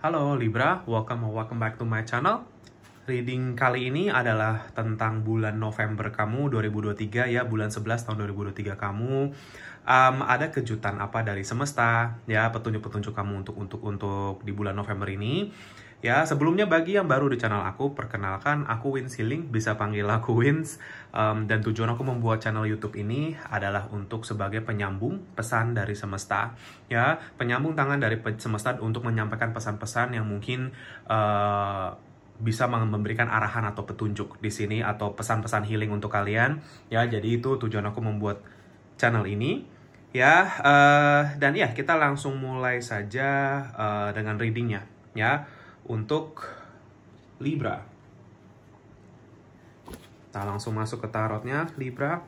Halo Libra, welcome welcome back to my channel. Reading kali ini adalah tentang bulan November kamu 2023 ya, bulan 11 tahun 2023 kamu. Um, ada kejutan apa dari semesta ya, petunjuk-petunjuk kamu untuk untuk untuk di bulan November ini. Ya, sebelumnya bagi yang baru di channel aku, perkenalkan aku wins healing bisa panggil aku Wins. Um, dan tujuan aku membuat channel YouTube ini adalah untuk sebagai penyambung pesan dari semesta. Ya, penyambung tangan dari semesta untuk menyampaikan pesan-pesan yang mungkin uh, bisa memberikan arahan atau petunjuk di sini atau pesan-pesan healing untuk kalian. Ya, jadi itu tujuan aku membuat channel ini ya uh, dan ya kita langsung mulai saja uh, dengan readingnya ya untuk Libra. Kita langsung masuk ke tarotnya, Libra.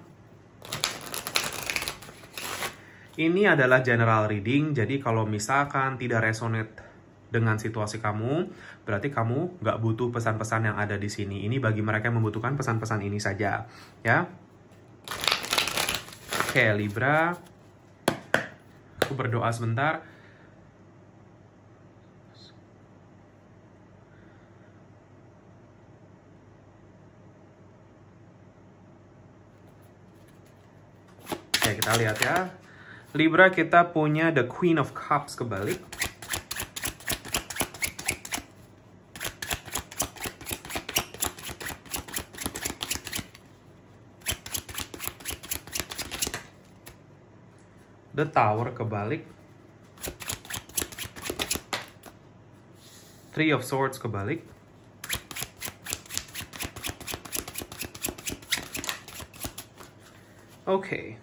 Ini adalah general reading, jadi kalau misalkan tidak resonate dengan situasi kamu, berarti kamu nggak butuh pesan-pesan yang ada di sini. Ini bagi mereka yang membutuhkan pesan-pesan ini saja, ya. Oke, Libra. Aku berdoa sebentar. kita lihat ya. Libra kita punya The Queen of Cups kebalik. The Tower kebalik. Three of Swords kebalik. Okay.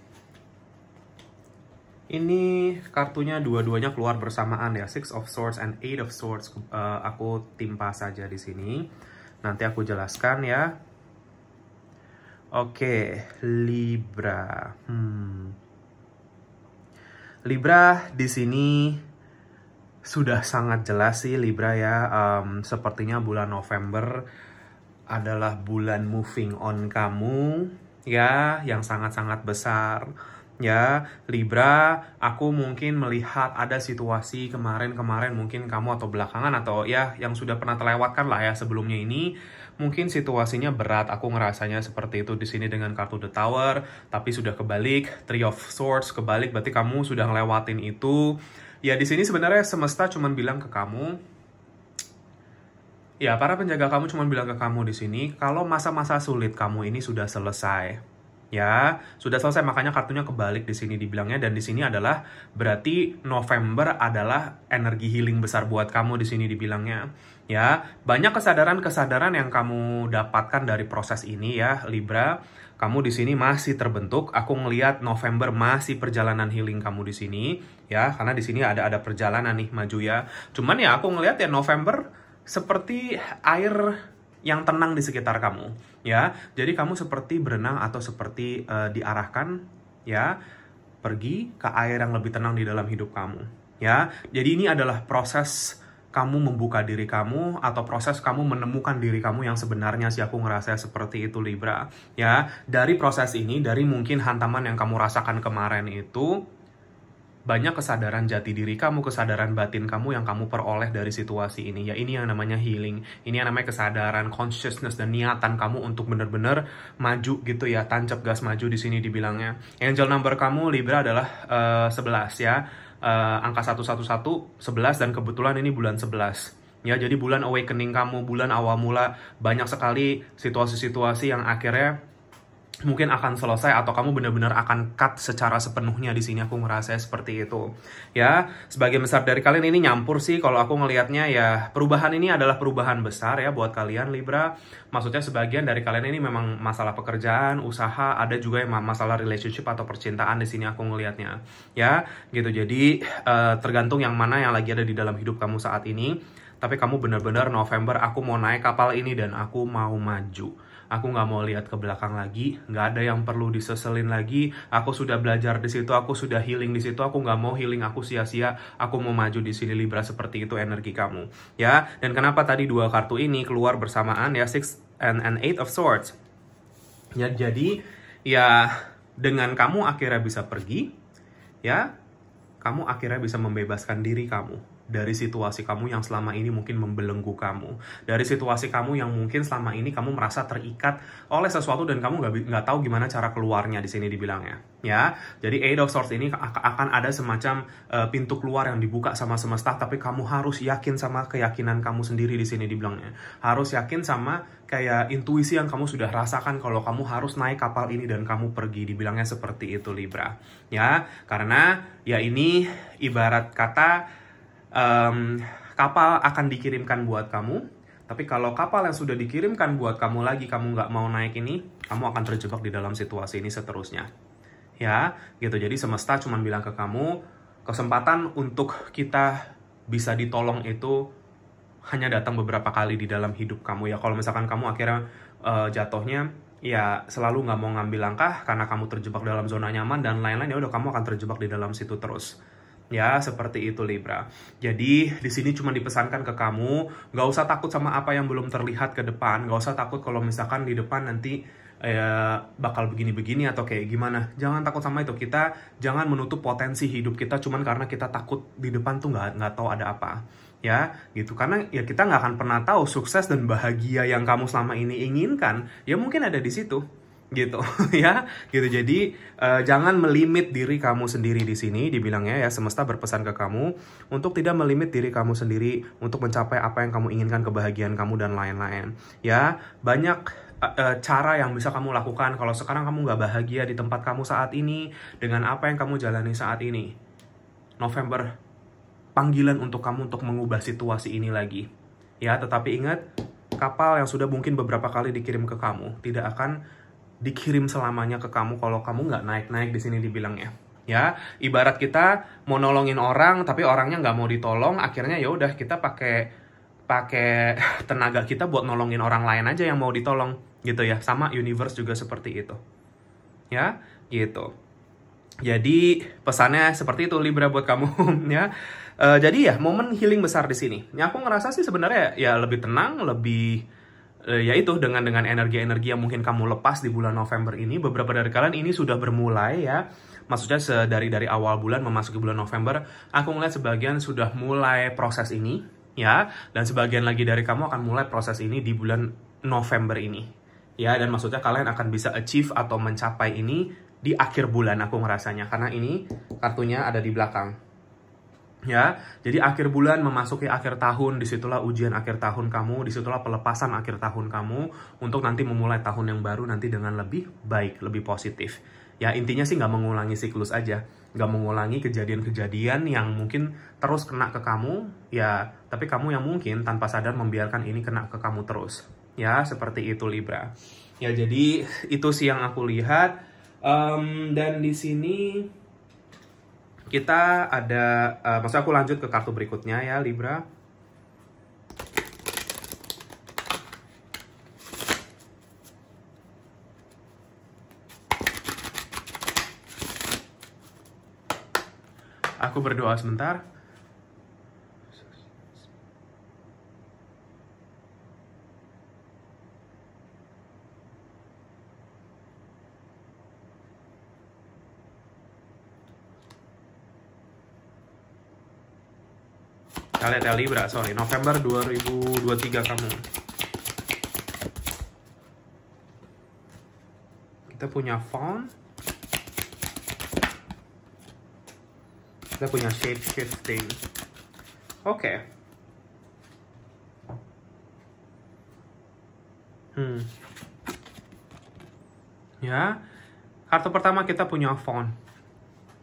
Ini kartunya dua-duanya keluar bersamaan ya, Six of Swords and Eight of Swords. Uh, aku timpa saja di sini. Nanti aku jelaskan ya. Oke, Libra. Hmm. Libra di sini sudah sangat jelas sih Libra ya. Um, sepertinya bulan November adalah bulan moving on kamu ya, yang sangat-sangat besar ya Libra aku mungkin melihat ada situasi kemarin-kemarin mungkin kamu atau belakangan atau ya yang sudah pernah terlewatkan lah ya sebelumnya ini mungkin situasinya berat aku ngerasanya seperti itu di sini dengan kartu The Tower tapi sudah kebalik Three of Swords kebalik berarti kamu sudah ngelewatin itu ya di sini sebenarnya semesta cuma bilang ke kamu Ya, para penjaga kamu cuma bilang ke kamu di sini, kalau masa-masa sulit kamu ini sudah selesai ya sudah selesai makanya kartunya kebalik di sini dibilangnya dan di sini adalah berarti November adalah energi healing besar buat kamu di sini dibilangnya ya banyak kesadaran-kesadaran yang kamu dapatkan dari proses ini ya Libra kamu di sini masih terbentuk aku ngelihat November masih perjalanan healing kamu di sini ya karena di sini ada ada perjalanan nih maju ya cuman ya aku ngelihat ya November seperti air yang tenang di sekitar kamu ya. Jadi kamu seperti berenang atau seperti uh, diarahkan ya pergi ke air yang lebih tenang di dalam hidup kamu ya. Jadi ini adalah proses kamu membuka diri kamu atau proses kamu menemukan diri kamu yang sebenarnya sih aku ngerasa seperti itu Libra ya dari proses ini dari mungkin hantaman yang kamu rasakan kemarin itu banyak kesadaran jati diri kamu, kesadaran batin kamu yang kamu peroleh dari situasi ini. Ya ini yang namanya healing, ini yang namanya kesadaran, consciousness dan niatan kamu untuk bener-bener maju gitu ya, tancap gas maju di sini dibilangnya. Angel number kamu Libra adalah uh, eh, 11 ya. Uh, angka 111 11 dan kebetulan ini bulan 11. Ya, jadi bulan awakening kamu, bulan awal mula banyak sekali situasi-situasi yang akhirnya mungkin akan selesai atau kamu benar-benar akan cut secara sepenuhnya di sini aku ngerasa seperti itu ya sebagai besar dari kalian ini nyampur sih kalau aku ngelihatnya ya perubahan ini adalah perubahan besar ya buat kalian Libra maksudnya sebagian dari kalian ini memang masalah pekerjaan usaha ada juga yang masalah relationship atau percintaan di sini aku ngelihatnya ya gitu jadi eh, tergantung yang mana yang lagi ada di dalam hidup kamu saat ini tapi kamu benar-benar November aku mau naik kapal ini dan aku mau maju aku nggak mau lihat ke belakang lagi nggak ada yang perlu diseselin lagi aku sudah belajar di situ aku sudah healing di situ aku nggak mau healing aku sia-sia aku mau maju di sini Libra seperti itu energi kamu ya dan kenapa tadi dua kartu ini keluar bersamaan ya six and, and eight of swords ya jadi ya dengan kamu akhirnya bisa pergi ya kamu akhirnya bisa membebaskan diri kamu dari situasi kamu yang selama ini mungkin membelenggu kamu. Dari situasi kamu yang mungkin selama ini kamu merasa terikat oleh sesuatu dan kamu nggak nggak tahu gimana cara keluarnya di sini dibilangnya. Ya, jadi Eight of Swords ini akan ada semacam uh, pintu keluar yang dibuka sama semesta, tapi kamu harus yakin sama keyakinan kamu sendiri di sini dibilangnya. Harus yakin sama kayak intuisi yang kamu sudah rasakan kalau kamu harus naik kapal ini dan kamu pergi dibilangnya seperti itu Libra ya karena ya ini ibarat kata um, kapal akan dikirimkan buat kamu. Tapi kalau kapal yang sudah dikirimkan buat kamu lagi, kamu nggak mau naik ini, kamu akan terjebak di dalam situasi ini seterusnya. Ya, gitu. Jadi semesta cuma bilang ke kamu, kesempatan untuk kita bisa ditolong itu hanya datang beberapa kali di dalam hidup kamu. Ya, kalau misalkan kamu akhirnya uh, jatuhnya, ya selalu nggak mau ngambil langkah karena kamu terjebak dalam zona nyaman dan lain-lain, ya udah kamu akan terjebak di dalam situ terus. Ya, seperti itu Libra. Jadi, di sini cuma dipesankan ke kamu, nggak usah takut sama apa yang belum terlihat ke depan, nggak usah takut kalau misalkan di depan nanti eh, bakal begini-begini atau kayak gimana. Jangan takut sama itu. Kita jangan menutup potensi hidup kita cuma karena kita takut di depan tuh nggak nggak tahu ada apa ya gitu karena ya kita nggak akan pernah tahu sukses dan bahagia yang kamu selama ini inginkan ya mungkin ada di situ gitu ya gitu jadi uh, jangan melimit diri kamu sendiri di sini dibilangnya ya semesta berpesan ke kamu untuk tidak melimit diri kamu sendiri untuk mencapai apa yang kamu inginkan kebahagiaan kamu dan lain-lain ya banyak eh, eh, cara yang bisa kamu lakukan kalau sekarang kamu nggak bahagia di tempat kamu saat ini dengan apa yang kamu jalani saat ini November panggilan untuk kamu untuk mengubah situasi ini lagi ya tetapi ingat kapal yang sudah mungkin beberapa kali dikirim ke kamu tidak akan dikirim selamanya ke kamu kalau kamu nggak naik-naik di sini dibilangnya ya ibarat kita mau nolongin orang tapi orangnya nggak mau ditolong akhirnya ya udah kita pakai pakai tenaga kita buat nolongin orang lain aja yang mau ditolong gitu ya sama universe juga seperti itu ya gitu jadi pesannya seperti itu Libra buat kamu ya uh, jadi ya momen healing besar di sini ya aku ngerasa sih sebenarnya ya lebih tenang lebih Eh, yaitu dengan dengan energi-energi yang mungkin kamu lepas di bulan November ini beberapa dari kalian ini sudah bermulai ya maksudnya dari dari awal bulan memasuki bulan November aku melihat sebagian sudah mulai proses ini ya dan sebagian lagi dari kamu akan mulai proses ini di bulan November ini ya dan maksudnya kalian akan bisa achieve atau mencapai ini di akhir bulan aku merasanya karena ini kartunya ada di belakang ya jadi akhir bulan memasuki akhir tahun disitulah ujian akhir tahun kamu disitulah pelepasan akhir tahun kamu untuk nanti memulai tahun yang baru nanti dengan lebih baik lebih positif ya intinya sih nggak mengulangi siklus aja nggak mengulangi kejadian-kejadian yang mungkin terus kena ke kamu ya tapi kamu yang mungkin tanpa sadar membiarkan ini kena ke kamu terus ya seperti itu Libra ya jadi itu sih yang aku lihat um, dan di sini kita ada, uh, eh, maksud aku lanjut ke kartu berikutnya ya Libra. Aku berdoa sebentar. ada Libra, sorry. November 2023 kamu. Kita punya font. Kita punya shape shifting. Oke. Okay. Hmm. Ya. Kartu pertama kita punya font.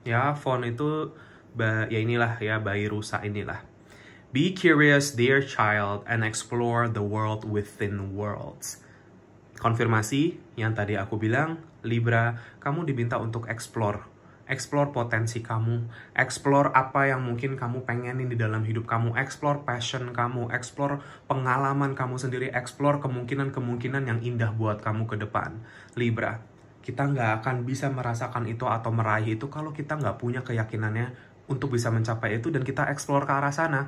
Ya, font itu ya inilah ya bayi rusa inilah Be curious, dear child, and explore the world within worlds. Konfirmasi yang tadi aku bilang, Libra, kamu diminta untuk explore explore potensi kamu, explore apa yang mungkin kamu pengenin di dalam hidup kamu, explore passion kamu, explore pengalaman kamu sendiri, explore kemungkinan-kemungkinan yang indah buat kamu ke depan. Libra, kita nggak akan bisa merasakan itu atau meraih itu kalau kita nggak punya keyakinannya untuk bisa mencapai itu dan kita explore ke arah sana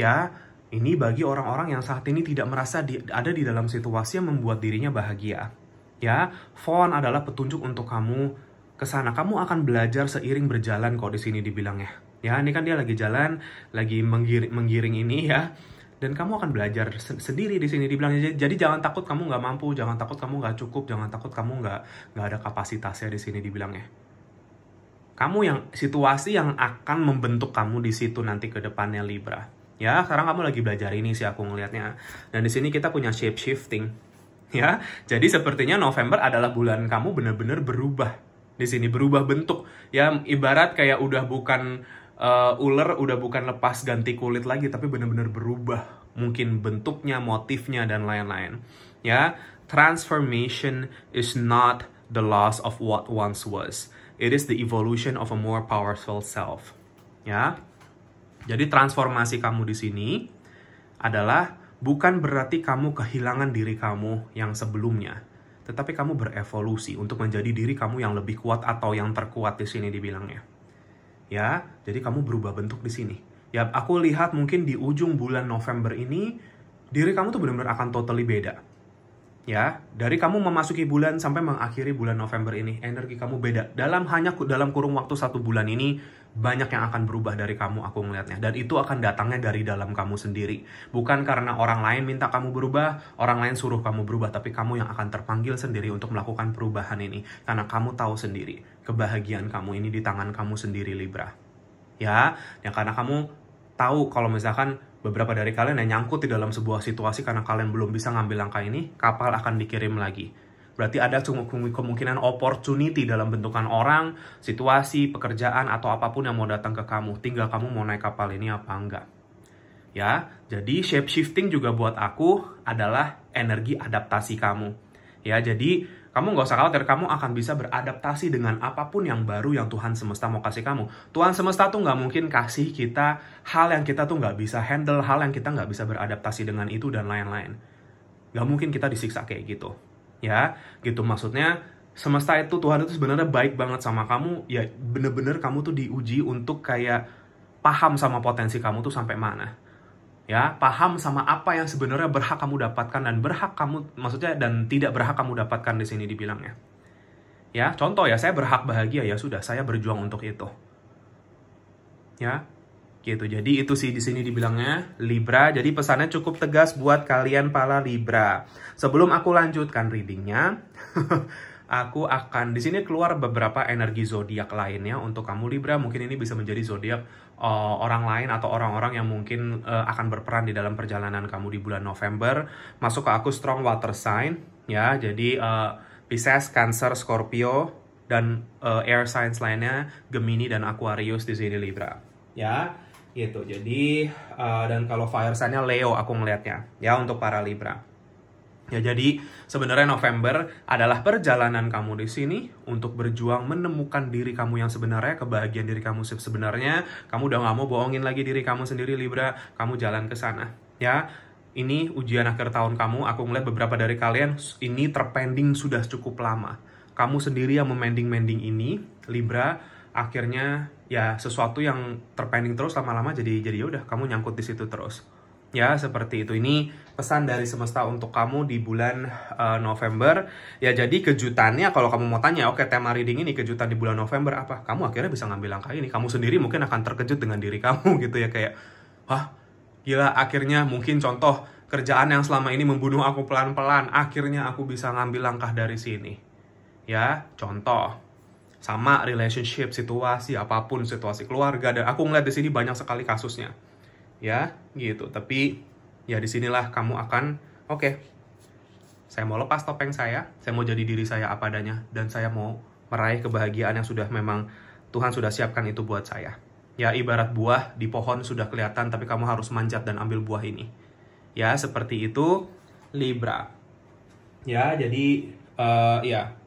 Ya, ini bagi orang-orang yang saat ini tidak merasa di, ada di dalam situasi yang membuat dirinya bahagia. Ya, font adalah petunjuk untuk kamu ke sana. Kamu akan belajar seiring berjalan kok di sini dibilangnya. Ya, ini kan dia lagi jalan, lagi menggiring, menggiring ini ya. Dan kamu akan belajar sendiri di sini dibilangnya. Jadi jangan takut kamu nggak mampu, jangan takut kamu nggak cukup, jangan takut kamu nggak nggak ada kapasitasnya di sini dibilangnya kamu yang situasi yang akan membentuk kamu di situ nanti ke depannya Libra ya sekarang kamu lagi belajar ini sih aku ngelihatnya dan di sini kita punya shape shifting ya jadi sepertinya November adalah bulan kamu benar-benar berubah di sini berubah bentuk ya ibarat kayak udah bukan uh, ular udah bukan lepas ganti kulit lagi tapi benar-benar berubah mungkin bentuknya motifnya dan lain-lain ya transformation is not the loss of what once was it is the evolution of a more powerful self ya jadi transformasi kamu di sini adalah bukan berarti kamu kehilangan diri kamu yang sebelumnya, tetapi kamu berevolusi untuk menjadi diri kamu yang lebih kuat atau yang terkuat di sini dibilangnya. Ya, jadi kamu berubah bentuk di sini. Ya, aku lihat mungkin di ujung bulan November ini diri kamu tuh benar-benar akan totally beda. Ya, dari kamu memasuki bulan sampai mengakhiri bulan November ini, energi kamu beda. Dalam hanya dalam kurung waktu satu bulan ini, banyak yang akan berubah dari kamu aku melihatnya dan itu akan datangnya dari dalam kamu sendiri bukan karena orang lain minta kamu berubah orang lain suruh kamu berubah tapi kamu yang akan terpanggil sendiri untuk melakukan perubahan ini karena kamu tahu sendiri kebahagiaan kamu ini di tangan kamu sendiri Libra ya ya karena kamu tahu kalau misalkan beberapa dari kalian yang nyangkut di dalam sebuah situasi karena kalian belum bisa ngambil langkah ini kapal akan dikirim lagi Berarti ada kemungkinan opportunity dalam bentukan orang, situasi, pekerjaan, atau apapun yang mau datang ke kamu. Tinggal kamu mau naik kapal ini apa enggak. Ya, jadi shape shifting juga buat aku adalah energi adaptasi kamu. Ya, jadi kamu nggak usah khawatir, kamu akan bisa beradaptasi dengan apapun yang baru yang Tuhan semesta mau kasih kamu. Tuhan semesta tuh nggak mungkin kasih kita hal yang kita tuh nggak bisa handle, hal yang kita nggak bisa beradaptasi dengan itu dan lain-lain. Nggak mungkin kita disiksa kayak gitu ya gitu maksudnya semesta itu Tuhan itu sebenarnya baik banget sama kamu ya bener-bener kamu tuh diuji untuk kayak paham sama potensi kamu tuh sampai mana ya paham sama apa yang sebenarnya berhak kamu dapatkan dan berhak kamu maksudnya dan tidak berhak kamu dapatkan di sini dibilangnya ya contoh ya saya berhak bahagia ya sudah saya berjuang untuk itu ya gitu. Jadi itu sih di sini dibilangnya Libra. Jadi pesannya cukup tegas buat kalian pala Libra. Sebelum aku lanjutkan readingnya, aku akan di sini keluar beberapa energi zodiak lainnya untuk kamu Libra. Mungkin ini bisa menjadi zodiak uh, orang lain atau orang-orang yang mungkin uh, akan berperan di dalam perjalanan kamu di bulan November. Masuk ke aku strong water sign ya. Jadi uh, Pisces, Cancer, Scorpio dan uh, air signs lainnya Gemini dan Aquarius di sini Libra. Ya, gitu jadi uh, dan kalau fire sign Leo aku ngelihatnya ya untuk para Libra ya jadi sebenarnya November adalah perjalanan kamu di sini untuk berjuang menemukan diri kamu yang sebenarnya kebahagiaan diri kamu sebenarnya kamu udah nggak mau bohongin lagi diri kamu sendiri Libra kamu jalan ke sana ya ini ujian akhir tahun kamu aku ngeliat beberapa dari kalian ini terpending sudah cukup lama kamu sendiri yang memending-mending ini Libra akhirnya ya sesuatu yang terpending terus lama-lama jadi jadi ya udah kamu nyangkut di situ terus ya seperti itu ini pesan dari semesta untuk kamu di bulan uh, November ya jadi kejutannya kalau kamu mau tanya oke okay, tema reading ini kejutan di bulan November apa kamu akhirnya bisa ngambil langkah ini kamu sendiri mungkin akan terkejut dengan diri kamu gitu ya kayak wah gila akhirnya mungkin contoh kerjaan yang selama ini membunuh aku pelan-pelan akhirnya aku bisa ngambil langkah dari sini ya contoh sama relationship, situasi apapun, situasi keluarga dan aku ngeliat di sini banyak sekali kasusnya. Ya, gitu. Tapi ya disinilah kamu akan oke. Okay, saya mau lepas topeng saya, saya mau jadi diri saya apa adanya dan saya mau meraih kebahagiaan yang sudah memang Tuhan sudah siapkan itu buat saya. Ya, ibarat buah di pohon sudah kelihatan tapi kamu harus manjat dan ambil buah ini. Ya, seperti itu Libra. Ya, jadi uh, ya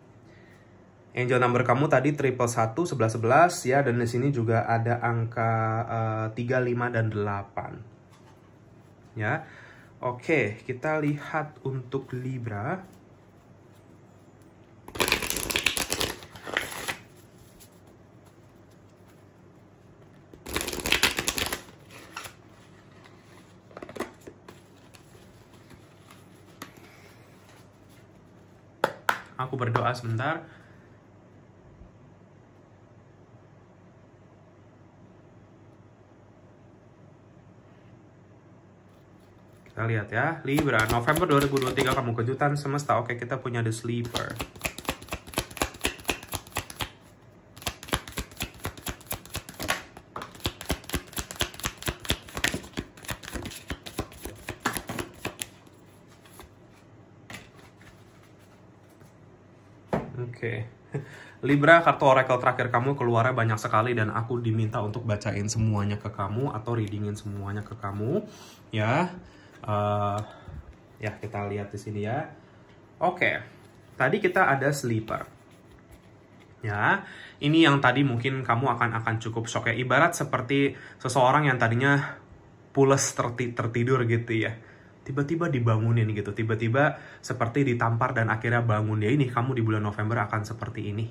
Angel number kamu tadi triple 1, 11, 11 ya. Dan di sini juga ada angka uh, 3, 5, dan 8. Ya. Oke, kita lihat untuk Libra. Aku berdoa sebentar. Kita lihat ya. Libra, November 2023 kamu kejutan semesta. Oke, kita punya The Sleeper. Oke. Okay. Libra, kartu oracle terakhir kamu keluarnya banyak sekali dan aku diminta untuk bacain semuanya ke kamu atau readingin semuanya ke kamu. Ya uh, ya kita lihat di sini ya oke okay. tadi kita ada sleeper ya ini yang tadi mungkin kamu akan akan cukup shock ya ibarat seperti seseorang yang tadinya pules terti tertidur gitu ya tiba-tiba dibangunin gitu tiba-tiba seperti ditampar dan akhirnya bangun ya ini kamu di bulan November akan seperti ini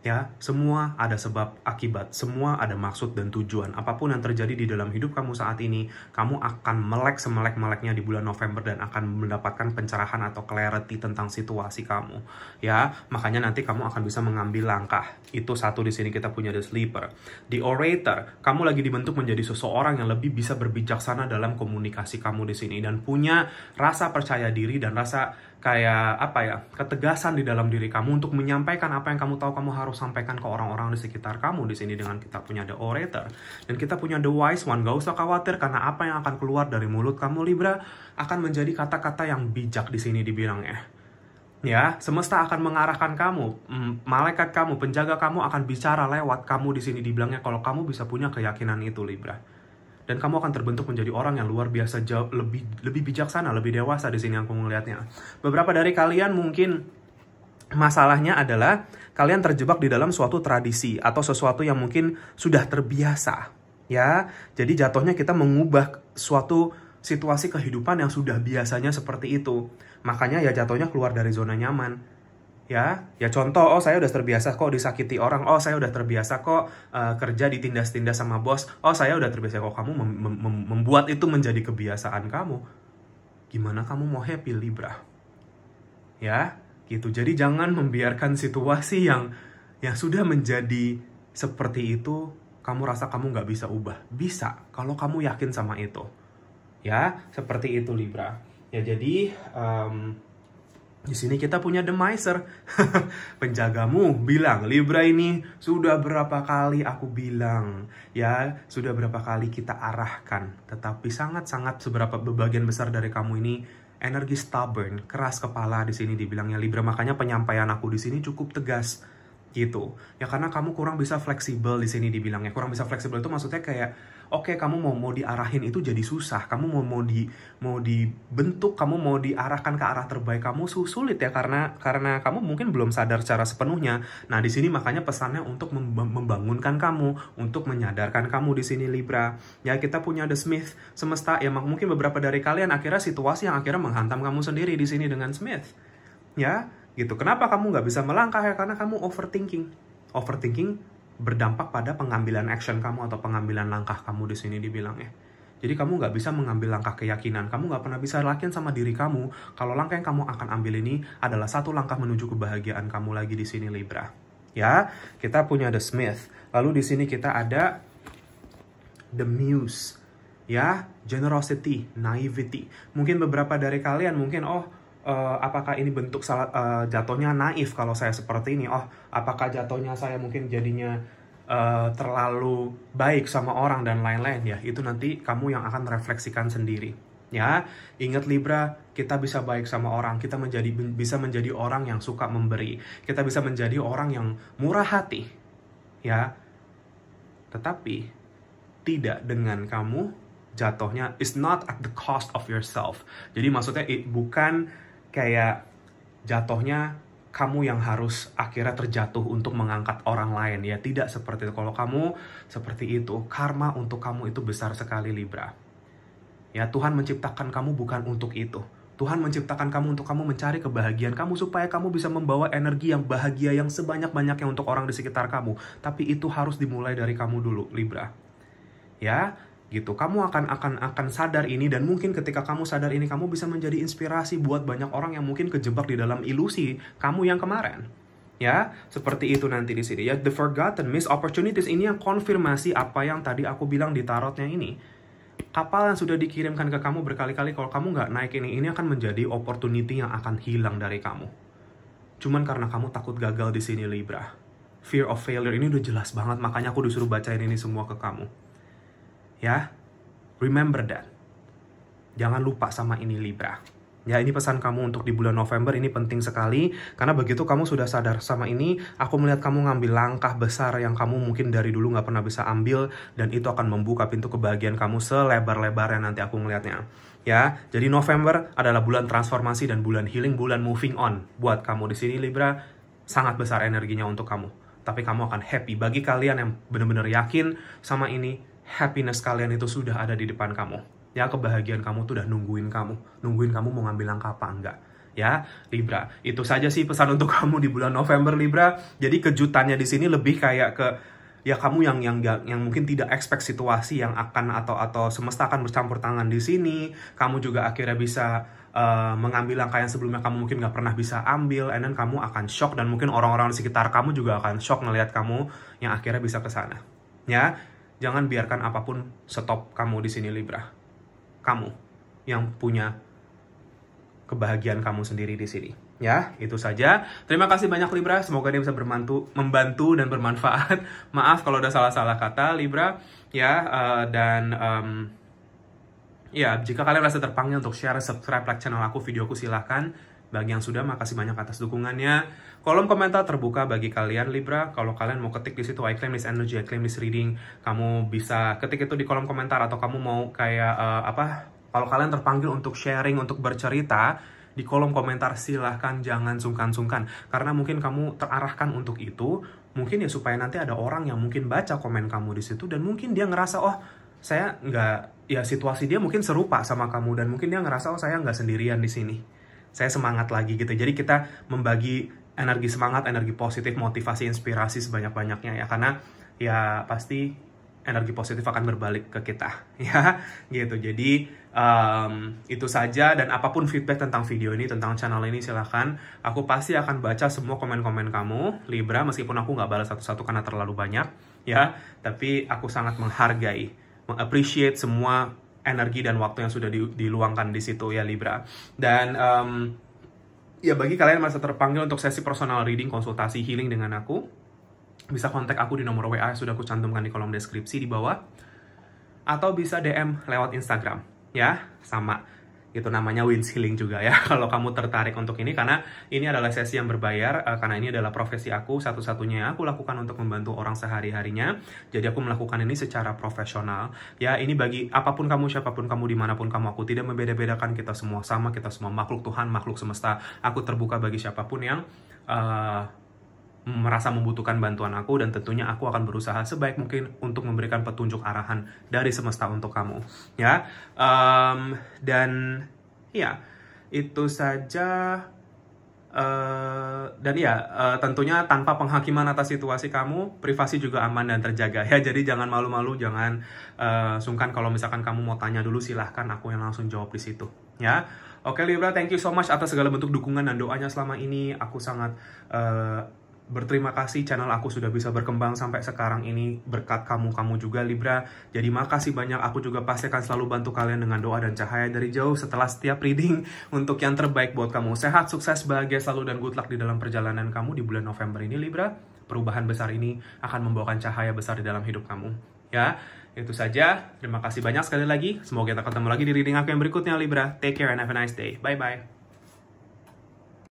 ya semua ada sebab akibat semua ada maksud dan tujuan apapun yang terjadi di dalam hidup kamu saat ini kamu akan melek semelek meleknya di bulan November dan akan mendapatkan pencerahan atau clarity tentang situasi kamu ya makanya nanti kamu akan bisa mengambil langkah itu satu di sini kita punya the sleeper the orator kamu lagi dibentuk menjadi seseorang yang lebih bisa berbijaksana dalam komunikasi kamu di sini dan punya rasa percaya diri dan rasa kayak apa ya ketegasan di dalam diri kamu untuk menyampaikan apa yang kamu tahu kamu harus sampaikan ke orang-orang di sekitar kamu di sini dengan kita punya the orator dan kita punya the wise one gak usah khawatir karena apa yang akan keluar dari mulut kamu Libra akan menjadi kata-kata yang bijak di sini dibilangnya ya semesta akan mengarahkan kamu hmm, malaikat kamu penjaga kamu akan bicara lewat kamu di sini dibilangnya kalau kamu bisa punya keyakinan itu Libra dan kamu akan terbentuk menjadi orang yang luar biasa jauh lebih lebih bijaksana, lebih dewasa di sini yang aku melihatnya. Beberapa dari kalian mungkin Masalahnya adalah kalian terjebak di dalam suatu tradisi atau sesuatu yang mungkin sudah terbiasa, ya. Jadi jatuhnya kita mengubah suatu situasi kehidupan yang sudah biasanya seperti itu. Makanya ya jatuhnya keluar dari zona nyaman ya ya contoh oh saya udah terbiasa kok disakiti orang oh saya udah terbiasa kok uh, kerja ditindas-tindas sama bos oh saya udah terbiasa kok kamu mem mem membuat itu menjadi kebiasaan kamu gimana kamu mau happy libra ya gitu jadi jangan membiarkan situasi yang yang sudah menjadi seperti itu kamu rasa kamu nggak bisa ubah bisa kalau kamu yakin sama itu ya seperti itu libra ya jadi um, di sini kita punya the miser Penjagamu bilang, Libra ini sudah berapa kali aku bilang, ya, sudah berapa kali kita arahkan. Tetapi sangat-sangat seberapa bagian besar dari kamu ini energi stubborn, keras kepala di sini dibilangnya Libra. Makanya penyampaian aku di sini cukup tegas gitu. Ya karena kamu kurang bisa fleksibel di sini dibilangnya. Kurang bisa fleksibel itu maksudnya kayak oke okay, kamu mau mau diarahin itu jadi susah kamu mau mau di mau dibentuk kamu mau diarahkan ke arah terbaik kamu sulit ya karena karena kamu mungkin belum sadar secara sepenuhnya nah di sini makanya pesannya untuk membangunkan kamu untuk menyadarkan kamu di sini Libra ya kita punya The Smith semesta ya mungkin beberapa dari kalian akhirnya situasi yang akhirnya menghantam kamu sendiri di sini dengan Smith ya gitu kenapa kamu nggak bisa melangkah ya karena kamu overthinking overthinking berdampak pada pengambilan action kamu atau pengambilan langkah kamu di sini dibilang ya, Jadi kamu nggak bisa mengambil langkah keyakinan, kamu nggak pernah bisa yakin sama diri kamu kalau langkah yang kamu akan ambil ini adalah satu langkah menuju kebahagiaan kamu lagi di sini Libra. Ya, kita punya The Smith. Lalu di sini kita ada The Muse. Ya, generosity, naivety. Mungkin beberapa dari kalian mungkin oh uh, apakah ini bentuk salah uh, jatuhnya naif kalau saya seperti ini oh apakah jatuhnya saya mungkin jadinya uh, terlalu baik sama orang dan lain-lain ya itu nanti kamu yang akan refleksikan sendiri ya ingat Libra kita bisa baik sama orang kita menjadi bisa menjadi orang yang suka memberi kita bisa menjadi orang yang murah hati ya tetapi tidak dengan kamu jatuhnya is not at the cost of yourself jadi maksudnya it, bukan kayak jatuhnya kamu yang harus akhirnya terjatuh untuk mengangkat orang lain ya tidak seperti itu kalau kamu seperti itu karma untuk kamu itu besar sekali Libra ya Tuhan menciptakan kamu bukan untuk itu Tuhan menciptakan kamu untuk kamu mencari kebahagiaan kamu supaya kamu bisa membawa energi yang bahagia yang sebanyak-banyaknya untuk orang di sekitar kamu tapi itu harus dimulai dari kamu dulu Libra ya gitu. Kamu akan akan akan sadar ini dan mungkin ketika kamu sadar ini kamu bisa menjadi inspirasi buat banyak orang yang mungkin kejebak di dalam ilusi kamu yang kemarin. Ya, seperti itu nanti di sini ya. The forgotten missed opportunities ini yang konfirmasi apa yang tadi aku bilang di tarotnya ini. Kapal yang sudah dikirimkan ke kamu berkali-kali kalau kamu nggak naik ini, ini akan menjadi opportunity yang akan hilang dari kamu. Cuman karena kamu takut gagal di sini Libra. Fear of failure ini udah jelas banget, makanya aku disuruh bacain ini semua ke kamu Ya, remember that. Jangan lupa sama ini Libra. Ya, ini pesan kamu untuk di bulan November ini penting sekali karena begitu kamu sudah sadar sama ini, aku melihat kamu ngambil langkah besar yang kamu mungkin dari dulu nggak pernah bisa ambil dan itu akan membuka pintu kebahagiaan kamu selebar-lebarnya nanti aku melihatnya. Ya, jadi November adalah bulan transformasi dan bulan healing, bulan moving on buat kamu di sini Libra sangat besar energinya untuk kamu. Tapi kamu akan happy bagi kalian yang benar-benar yakin sama ini, happiness kalian itu sudah ada di depan kamu. Ya, kebahagiaan kamu tuh udah nungguin kamu. Nungguin kamu mau ngambil langkah apa enggak. Ya, Libra. Itu saja sih pesan untuk kamu di bulan November, Libra. Jadi kejutannya di sini lebih kayak ke ya kamu yang yang yang mungkin tidak expect situasi yang akan atau atau semesta akan bercampur tangan di sini kamu juga akhirnya bisa uh, mengambil langkah yang sebelumnya kamu mungkin nggak pernah bisa ambil and then kamu akan shock dan mungkin orang-orang di sekitar kamu juga akan shock ngelihat kamu yang akhirnya bisa ke sana ya Jangan biarkan apapun stop kamu di sini Libra. Kamu yang punya kebahagiaan kamu sendiri di sini. Ya, itu saja. Terima kasih banyak Libra. Semoga ini bisa bermantu, membantu dan bermanfaat. Maaf kalau udah salah-salah kata Libra. Ya, uh, dan um, ya jika kalian merasa terpanggil untuk share, subscribe, like channel aku, videoku silahkan bagi yang sudah, makasih banyak atas dukungannya. Kolom komentar terbuka bagi kalian Libra. Kalau kalian mau ketik di situ I claim this energy, I claim this reading, kamu bisa ketik itu di kolom komentar atau kamu mau kayak uh, apa? Kalau kalian terpanggil untuk sharing, untuk bercerita, di kolom komentar silahkan jangan sungkan-sungkan karena mungkin kamu terarahkan untuk itu mungkin ya supaya nanti ada orang yang mungkin baca komen kamu di situ dan mungkin dia ngerasa oh saya nggak ya situasi dia mungkin serupa sama kamu dan mungkin dia ngerasa oh saya nggak sendirian di sini saya semangat lagi gitu. Jadi kita membagi energi semangat, energi positif, motivasi, inspirasi sebanyak-banyaknya ya. Karena ya pasti energi positif akan berbalik ke kita ya gitu. Jadi um, itu saja dan apapun feedback tentang video ini, tentang channel ini silahkan. Aku pasti akan baca semua komen-komen kamu Libra meskipun aku nggak balas satu-satu karena terlalu banyak ya. Tapi aku sangat menghargai, mengappreciate semua energi dan waktu yang sudah diluangkan di situ ya Libra. Dan um, ya bagi kalian yang merasa terpanggil untuk sesi personal reading, konsultasi healing dengan aku, bisa kontak aku di nomor WA sudah aku cantumkan di kolom deskripsi di bawah. Atau bisa DM lewat Instagram, ya, sama itu namanya wind healing juga ya kalau kamu tertarik untuk ini karena ini adalah sesi yang berbayar uh, karena ini adalah profesi aku satu-satunya aku lakukan untuk membantu orang sehari-harinya jadi aku melakukan ini secara profesional ya ini bagi apapun kamu siapapun kamu dimanapun kamu aku tidak membeda-bedakan kita semua sama kita semua makhluk Tuhan makhluk semesta aku terbuka bagi siapapun yang uh, merasa membutuhkan bantuan aku dan tentunya aku akan berusaha sebaik mungkin untuk memberikan petunjuk arahan dari semesta untuk kamu ya um, dan ya itu saja Uh, dan ya uh, tentunya tanpa penghakiman atas situasi kamu privasi juga aman dan terjaga ya jadi jangan malu-malu jangan uh, sungkan kalau misalkan kamu mau tanya dulu silahkan aku yang langsung jawab di situ ya oke Libra thank you so much atas segala bentuk dukungan dan doanya selama ini aku sangat Berterima kasih channel aku sudah bisa berkembang sampai sekarang ini berkat kamu-kamu juga Libra. Jadi makasih banyak aku juga pasti akan selalu bantu kalian dengan doa dan cahaya dari jauh setelah setiap reading untuk yang terbaik buat kamu. Sehat, sukses, bahagia selalu dan good luck di dalam perjalanan kamu di bulan November ini Libra. Perubahan besar ini akan membawakan cahaya besar di dalam hidup kamu. Ya, itu saja. Terima kasih banyak sekali lagi. Semoga kita ketemu lagi di reading aku yang berikutnya Libra. Take care and have a nice day. Bye-bye.